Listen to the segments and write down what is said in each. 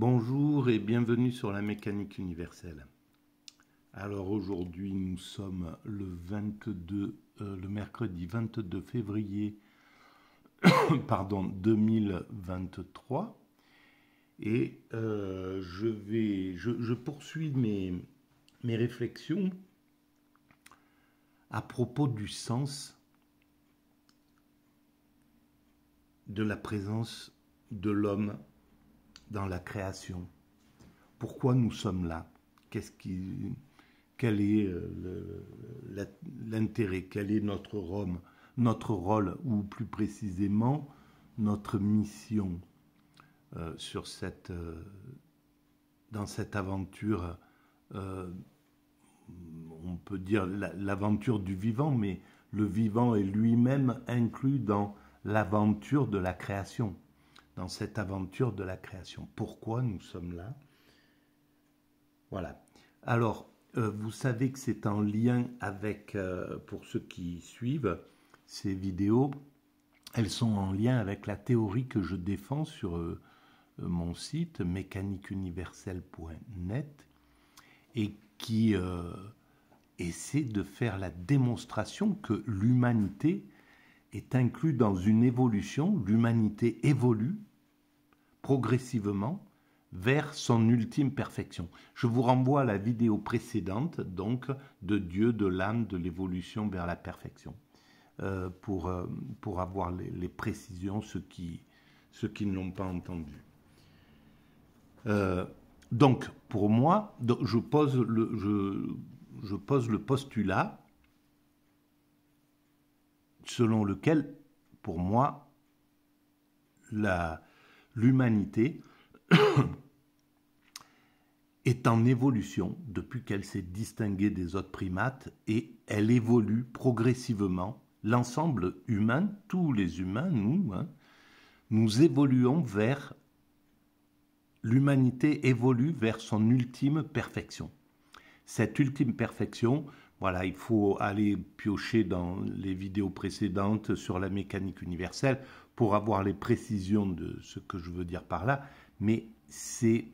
Bonjour et bienvenue sur la mécanique universelle. Alors aujourd'hui nous sommes le 22, euh, le mercredi 22 février pardon, 2023 et euh, je vais, je, poursuis mes réflexions à propos du sens de la présence de l'homme dans la création. Pourquoi nous sommes là Qu'est-ce qui, Quel est euh, l'intérêt Quel est notre rôle, notre rôle, ou plus précisément notre mission euh, sur cette, euh, dans cette aventure on peut dire l'aventure du vivant, mais le vivant est lui-même inclus dans l'aventure de la création dans cette aventure de la création. Pourquoi nous sommes là Voilà. Alors, euh, vous savez que c'est en lien avec, euh, pour ceux qui suivent ces vidéos, elles sont en lien avec la théorie que je défends sur euh, mon site mécaniqueuniverselle.net et qui essaie de faire la démonstration que l'humanité est inclus dans une évolution, l'humanité évolue, progressivement vers son ultime perfection. Je vous renvoie à la vidéo précédente, donc, de Dieu, de l'âme, de l'évolution vers la perfection, euh, pour, euh, pour avoir les, précisions, ceux qui, ceux qui ne l'ont pas entendu. Euh, donc, pour moi, je pose le, je pose le postulat selon lequel, pour moi, la, l'humanité est en évolution depuis qu'elle s'est distinguée des autres primates et elle évolue progressivement. L'ensemble humain, tous les humains, nous, hein, nous évoluons vers... L'humanité évolue vers son ultime perfection. Cette ultime perfection, voilà, il faut aller piocher dans les vidéos précédentes sur la mécanique universelle pour avoir les précisions de ce que je veux dire par là, mais c'est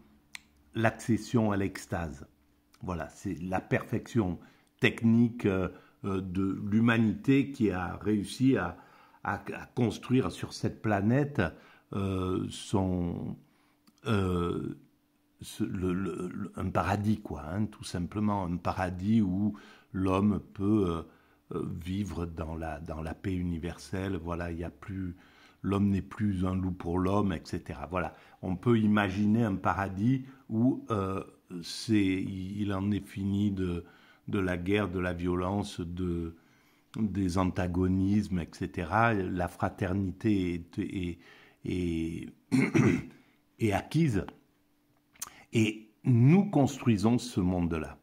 l'accession à l'extase. Voilà, c'est la perfection technique euh, euh, de l'humanité qui a réussi à, à, construire sur cette planète euh, son, le, un paradis, quoi, hein, tout simplement, un paradis où l'homme peut vivre dans la, dans la paix universelle. Voilà, il n'y a plus l'homme n'est plus un loup pour l'homme, etc. Voilà, on peut imaginer un paradis où euh, il en est fini de, la guerre, de la violence, de, des antagonismes, etc. La fraternité est, est acquise. Et nous construisons ce monde-là.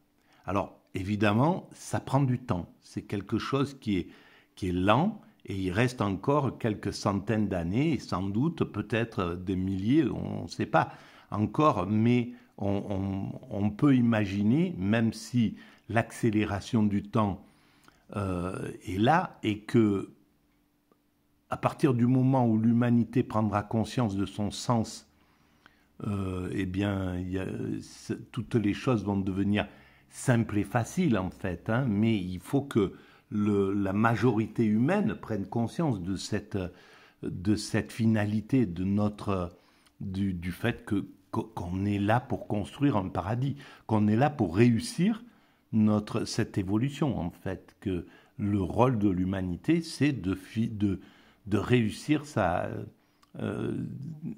Alors, évidemment, ça prend du temps. C'est quelque chose qui est, qui est lent et il reste encore quelques centaines d'années, sans doute, peut-être des milliers, on ne sait pas encore, mais on, peut imaginer, même si l'accélération du temps euh, est là et que à partir du moment où l'humanité prendra conscience de son sens, euh, eh bien, toutes les choses vont devenir simples et faciles en fait. Hein. mais il faut que la majorité humaine prenne conscience de cette, finalité, de notre, du, fait que, qu'on est là pour construire un paradis, qu'on est là pour réussir notre, cette évolution, en fait, que le rôle de l'humanité, c'est de, de, réussir sa, euh,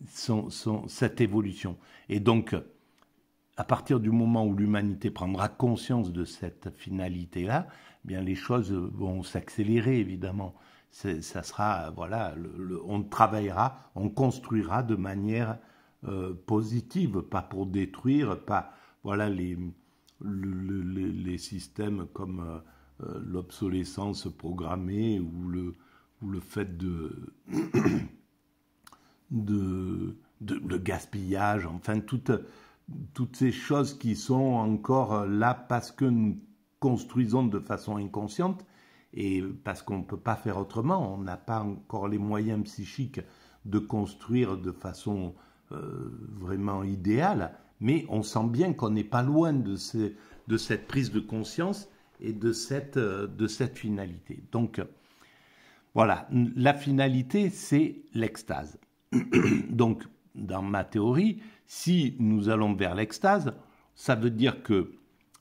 son, cette évolution. Et donc, à partir du moment où l'humanité prendra conscience de cette finalité-là, eh bien les choses vont s'accélérer évidemment. Ça sera voilà, on travaillera, on construira de manière euh, positive, pas pour détruire, pas voilà les systèmes comme euh, l'obsolescence programmée ou le ou le fait de de, de gaspillage, enfin toute toutes ces choses qui sont encore là parce que nous construisons de façon inconsciente et parce qu'on ne peut pas faire autrement, on n'a pas encore les moyens psychiques de construire de façon euh, vraiment idéale, mais on sent bien qu'on n'est pas loin de, cette prise de conscience et euh, de cette finalité. Donc voilà, la finalité, c'est l'extase. Donc dans ma théorie, si nous allons vers l'extase, ça veut dire que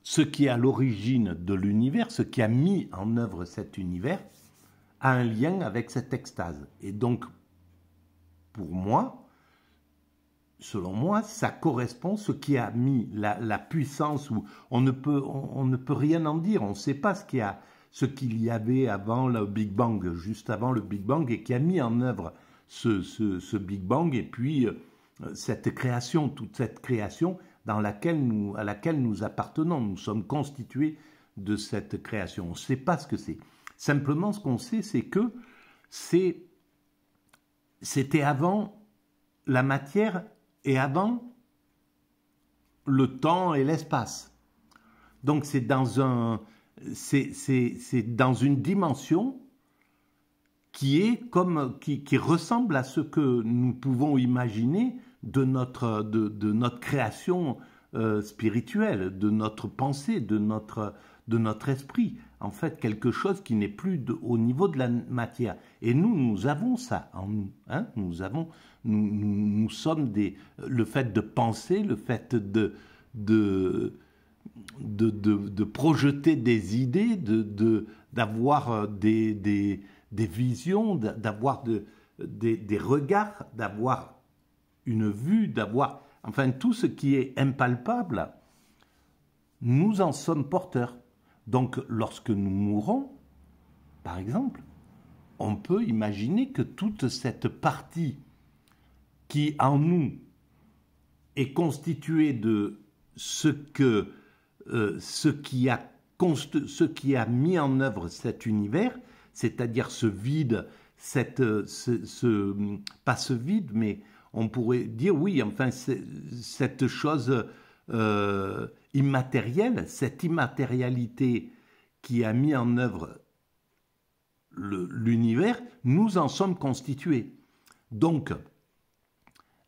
ce qui est à l'origine de l'univers, ce qui a mis en œuvre cet univers, a un lien avec cette extase. Et donc, pour moi, selon moi, ça correspond ce qui a mis la, puissance où on ne, peut, on, ne peut rien en dire, on ne sait pas ce qu'il y a ce qu'il y avait avant le Big Bang, juste avant le Big Bang, et qui a mis en œuvre ce, ce Big Bang, et puis euh, euh, cette création, toute cette création dans laquelle nous, à laquelle nous appartenons. Nous sommes constitués de cette création. On ne sait pas ce que c'est. Simplement, ce qu'on sait, c'est que c'était avant la matière et avant le temps et l'espace. Donc c'est dans, un, dans une dimension qui est comme qui, qui ressemble à ce que nous pouvons imaginer de notre, de, notre création euh, spirituelle, de notre pensée, de notre, de notre esprit. En fait, quelque chose qui n'est plus au niveau de la matière. Et nous, nous avons ça en nous. Hein. nous, avons, nous, sommes des. Le fait de penser, le fait de. de de, projeter des idées, euh, d'avoir de, des, des, visions, d'avoir des, des regards, d'avoir une vue, d'avoir, enfin tout ce qui est impalpable, nous en sommes porteurs. Donc lorsque nous mourons, par exemple, on peut imaginer que toute cette partie qui en nous est constituée de ce, que, euh, ce, qui, a ce qui a mis en œuvre cet univers, c'est-à-dire ce vide, cette, euh, ce, ce, pas ce vide, mais on pourrait dire oui, enfin, cette chose euh, immatérielle, cette immatérialité qui a mis en œuvre l'univers, nous en sommes constitués. Donc,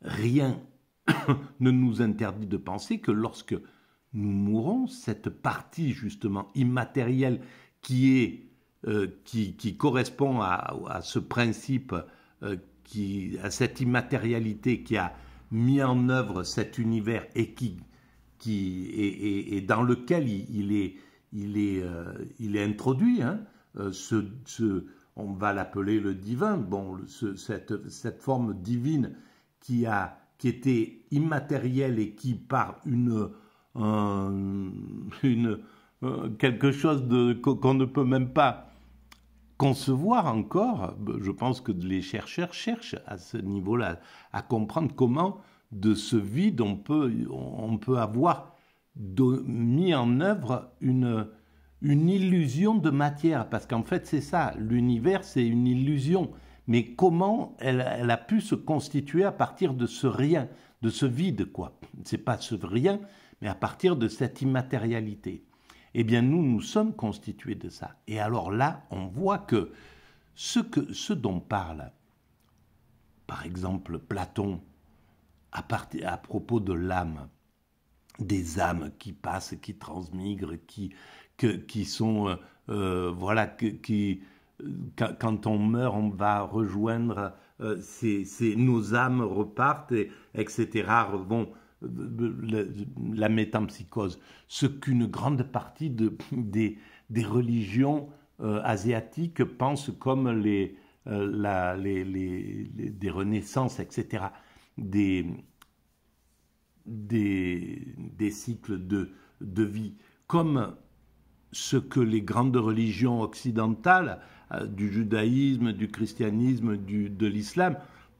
rien ne nous interdit de penser que lorsque nous mourons, cette partie justement immatérielle qui est euh, qui, correspond à, ce principe euh, qui, à cette immatérialité qui a mis en œuvre cet univers et qui, qui et, dans lequel il, il est, il est, euh, il est introduit. Hein, euh, ce, on va l'appeler le divin. Bon, cette, cette, forme divine qui a qui était immatérielle et qui par une euh, quelque chose qu'on ne peut même pas concevoir encore, ben, je pense que les chercheurs cherchent à ce niveau-là, à comprendre comment de ce vide on peut, on peut avoir mis en œuvre une, illusion de matière, parce qu'en fait c'est ça, l'univers c'est une illusion, mais comment elle, elle, a pu se constituer à partir de ce rien, de ce vide quoi. C'est pas ce rien, mais à partir de cette immatérialité eh bien nous, nous sommes constitués de ça. Et alors là, on voit que ce, que, ce dont parle, par exemple, Platon, à, propos de l'âme, des âmes qui passent, qui transmigrent, qui, qui sont, euh, euh, voilà, qui, quand on meurt, on va rejoindre, euh, nos âmes repartent, etc., vont la métampsychose, ce qu'une grande partie des, religions euh, asiatiques pensent comme les, euh, des renaissances, etc., des, cycles de, vie, comme ce que les grandes religions occidentales, euh, du judaïsme, du christianisme, de l'islam,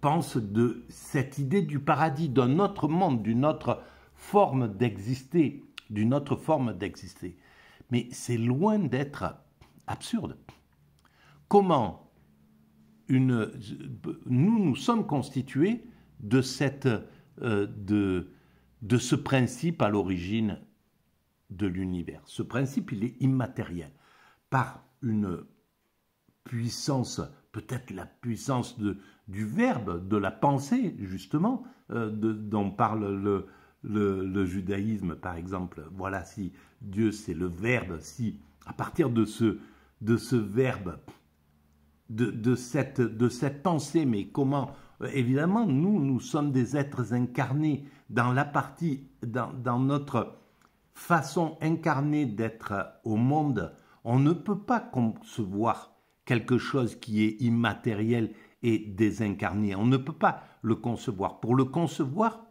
pense de cette idée du paradis, d'un autre monde, d'une autre forme d'exister, d'une autre forme d'exister. Mais c'est loin d'être absurde. Comment nous nous sommes constitués de, cette, euh, de ce principe à l'origine de l'univers. Ce principe, il est immatériel. Par une puissance peut-être la puissance du verbe, de la pensée, justement, euh, dont parle le, judaïsme, par exemple. Voilà, si Dieu c'est le verbe, si à partir de ce, de ce verbe, de, cette, de pensée, mais comment euh, Évidemment, nous, nous sommes des êtres incarnés dans la partie, dans, dans notre façon incarnée d'être au monde. On ne peut pas concevoir quelque chose qui est immatériel et désincarné. On ne peut pas le concevoir. Pour le concevoir,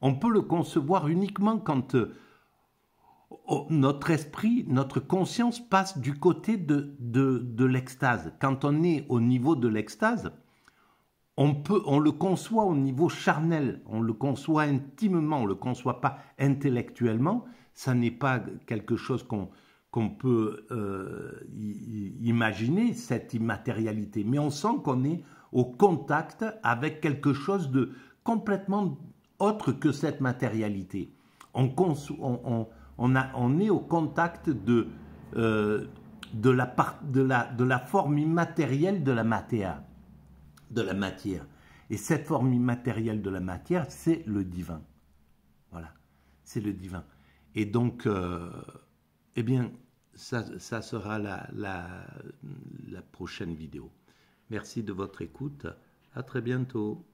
on peut le concevoir uniquement quand euh, oh, notre esprit, notre conscience passe du côté de, de, l'extase. Quand on est au niveau de l'extase, on, peut, on le conçoit au niveau charnel, on le conçoit intimement, on ne le conçoit pas intellectuellement. Ça n'est pas quelque chose qu'on qu'on peut euh, imaginer, cette immatérialité. Mais on sent qu'on est au contact avec quelque chose de complètement autre que cette matérialité. On, est au contact de, euh, de, la forme immatérielle de la matière. Et cette forme immatérielle de la matière, c'est le divin. Voilà, c'est le divin. Et donc, euh, eh bien, ça, sera la, la prochaine vidéo. Merci de votre écoute. À très bientôt.